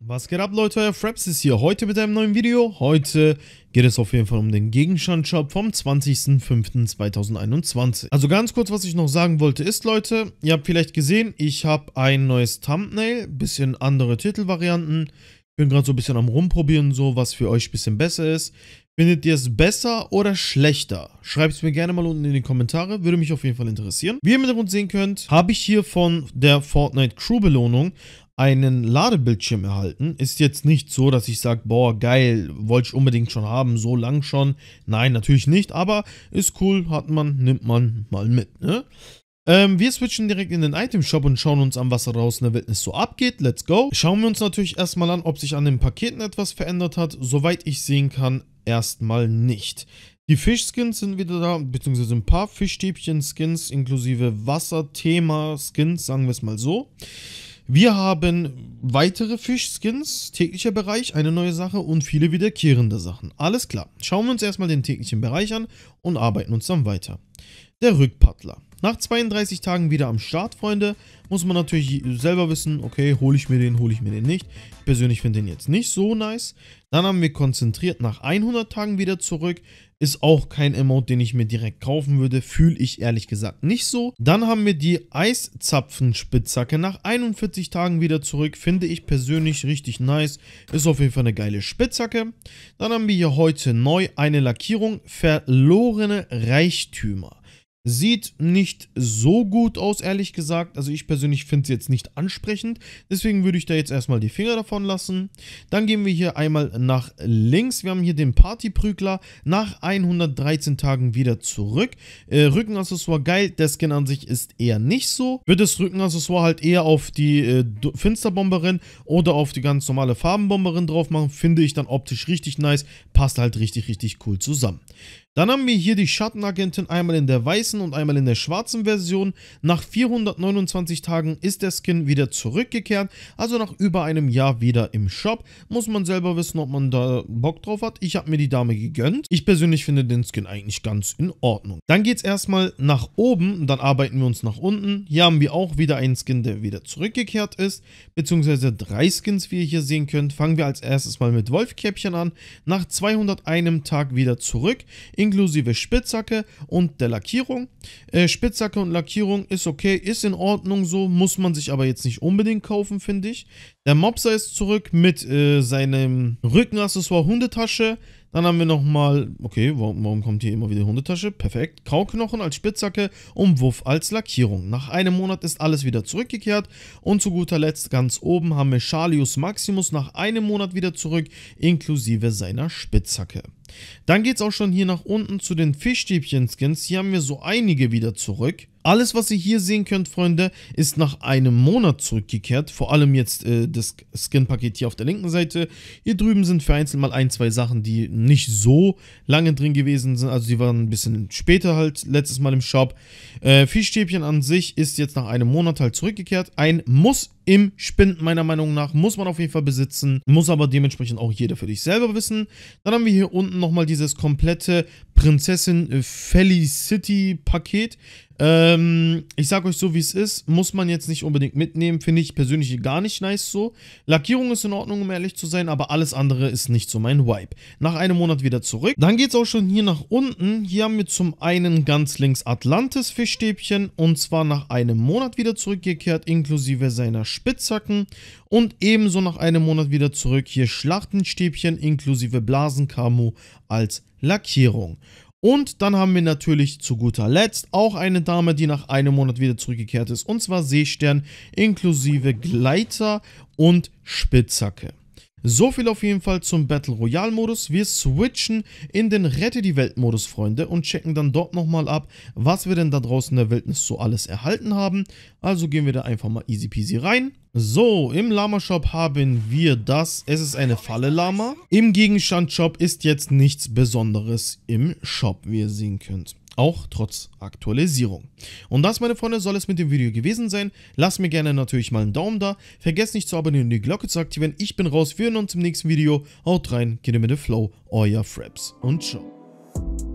Was geht ab Leute, euer Fraps ist hier heute mit einem neuen Video. Heute geht es auf jeden Fall um den Gegenstandshop vom 20.05.2021. Also ganz kurz, was ich noch sagen wollte ist Leute, ihr habt vielleicht gesehen, ich habe ein neues Thumbnail, bisschen andere Titelvarianten. Ich bin gerade so ein bisschen am rumprobieren, so was für euch ein bisschen besser ist. Findet ihr es besser oder schlechter? Schreibt es mir gerne mal unten in die Kommentare, würde mich auf jeden Fall interessieren. Wie ihr im Hintergrund sehen könnt, habe ich hier von der Fortnite Crew Belohnung einen Ladebildschirm erhalten. Ist jetzt nicht so, dass ich sage, boah, geil, wollte ich unbedingt schon haben, so lang schon. Nein, natürlich nicht, aber ist cool, hat man, nimmt man mal mit, ne? Ähm, wir switchen direkt in den Item-Shop und schauen uns an, was da draußen in der Wildnis so abgeht. Let's go. Schauen wir uns natürlich erstmal an, ob sich an den Paketen etwas verändert hat. Soweit ich sehen kann, erstmal nicht. Die Fischskins sind wieder da, beziehungsweise ein paar Fischstäbchen-Skins inklusive Wasserthema-Skins, sagen wir es mal so. Wir haben weitere Fischskins, täglicher Bereich, eine neue Sache und viele wiederkehrende Sachen. Alles klar, schauen wir uns erstmal den täglichen Bereich an und arbeiten uns dann weiter. Der Rückpaddler. Nach 32 Tagen wieder am Start, Freunde. Muss man natürlich selber wissen, okay, hole ich mir den, hole ich mir den nicht. Ich persönlich finde den jetzt nicht so nice. Dann haben wir konzentriert nach 100 Tagen wieder zurück. Ist auch kein Emote, den ich mir direkt kaufen würde. Fühle ich ehrlich gesagt nicht so. Dann haben wir die Eiszapfenspitzhacke nach 41 Tagen wieder zurück. Finde ich persönlich richtig nice. Ist auf jeden Fall eine geile Spitzhacke. Dann haben wir hier heute neu eine Lackierung. Verlorene Reichtümer. Sieht nicht so gut aus, ehrlich gesagt. Also ich persönlich finde es jetzt nicht ansprechend. Deswegen würde ich da jetzt erstmal die Finger davon lassen. Dann gehen wir hier einmal nach links. Wir haben hier den Partyprügler nach 113 Tagen wieder zurück. Äh, Rückenaccessoire geil. Der Skin an sich ist eher nicht so. Wird das Rückenaccessoire halt eher auf die äh, Finsterbomberin oder auf die ganz normale Farbenbomberin drauf machen, finde ich dann optisch richtig nice. Passt halt richtig, richtig cool zusammen. Dann haben wir hier die Schattenagentin einmal in der weißen und einmal in der schwarzen Version. Nach 429 Tagen ist der Skin wieder zurückgekehrt, also nach über einem Jahr wieder im Shop. Muss man selber wissen, ob man da Bock drauf hat. Ich habe mir die Dame gegönnt. Ich persönlich finde den Skin eigentlich ganz in Ordnung. Dann geht es erstmal nach oben, dann arbeiten wir uns nach unten. Hier haben wir auch wieder einen Skin, der wieder zurückgekehrt ist, beziehungsweise drei Skins, wie ihr hier sehen könnt. Fangen wir als erstes mal mit Wolfkäppchen an. Nach 201 Tag wieder zurück. In inklusive Spitzhacke und der Lackierung. Äh, Spitzhacke und Lackierung ist okay, ist in Ordnung so, muss man sich aber jetzt nicht unbedingt kaufen, finde ich. Der Mopser ist zurück mit äh, seinem Rückenaccessoire Hundetasche, dann haben wir nochmal, okay, warum, warum, kommt hier immer wieder Hundetasche? Perfekt. Kauknochen als Spitzhacke und Wuff als Lackierung. Nach einem Monat ist alles wieder zurückgekehrt. Und zu guter Letzt ganz oben haben wir Charlius Maximus nach einem Monat wieder zurück, inklusive seiner Spitzhacke. Dann geht es auch schon hier nach unten zu den Fischstäbchen-Skins. Hier haben wir so einige wieder zurück. Alles, was ihr hier sehen könnt, Freunde, ist nach einem Monat zurückgekehrt. Vor allem jetzt äh, das Skin-Paket hier auf der linken Seite. Hier drüben sind vereinzelt mal ein, zwei Sachen, die nicht so lange drin gewesen sind. Also die waren ein bisschen später halt letztes Mal im Shop. Äh, Fischstäbchen an sich ist jetzt nach einem Monat halt zurückgekehrt. Ein Muss im Spind, meiner Meinung nach. Muss man auf jeden Fall besitzen, muss aber dementsprechend auch jeder für dich selber wissen. Dann haben wir hier unten nochmal dieses komplette Prinzessin Felicity Paket. Ähm, ich sag euch so, wie es ist, muss man jetzt nicht unbedingt mitnehmen, finde ich persönlich gar nicht nice so. Lackierung ist in Ordnung, um ehrlich zu sein, aber alles andere ist nicht so mein Vibe. Nach einem Monat wieder zurück. Dann geht's auch schon hier nach unten. Hier haben wir zum einen ganz links Atlantis Fischstäbchen und zwar nach einem Monat wieder zurückgekehrt, inklusive seiner Sp Spitzhacken und ebenso nach einem Monat wieder zurück hier Schlachtenstäbchen inklusive Blasenkamo als Lackierung. Und dann haben wir natürlich zu guter Letzt auch eine Dame, die nach einem Monat wieder zurückgekehrt ist. Und zwar Seestern inklusive Gleiter und Spitzhacke. So viel auf jeden Fall zum Battle Royale Modus. Wir switchen in den Rette die Welt Modus, Freunde, und checken dann dort nochmal ab, was wir denn da draußen in der Wildnis so alles erhalten haben. Also gehen wir da einfach mal easy peasy rein. So, im Lama-Shop haben wir das. Es ist eine Falle Lama. Im Gegenstand-Shop ist jetzt nichts Besonderes im Shop, wie ihr sehen könnt auch trotz Aktualisierung. Und das, meine Freunde, soll es mit dem Video gewesen sein. Lasst mir gerne natürlich mal einen Daumen da. Vergesst nicht zu abonnieren und die Glocke zu aktivieren. Ich bin raus, wir hören uns im nächsten Video. Haut rein, geht mit dem Flow, euer Fraps und ciao.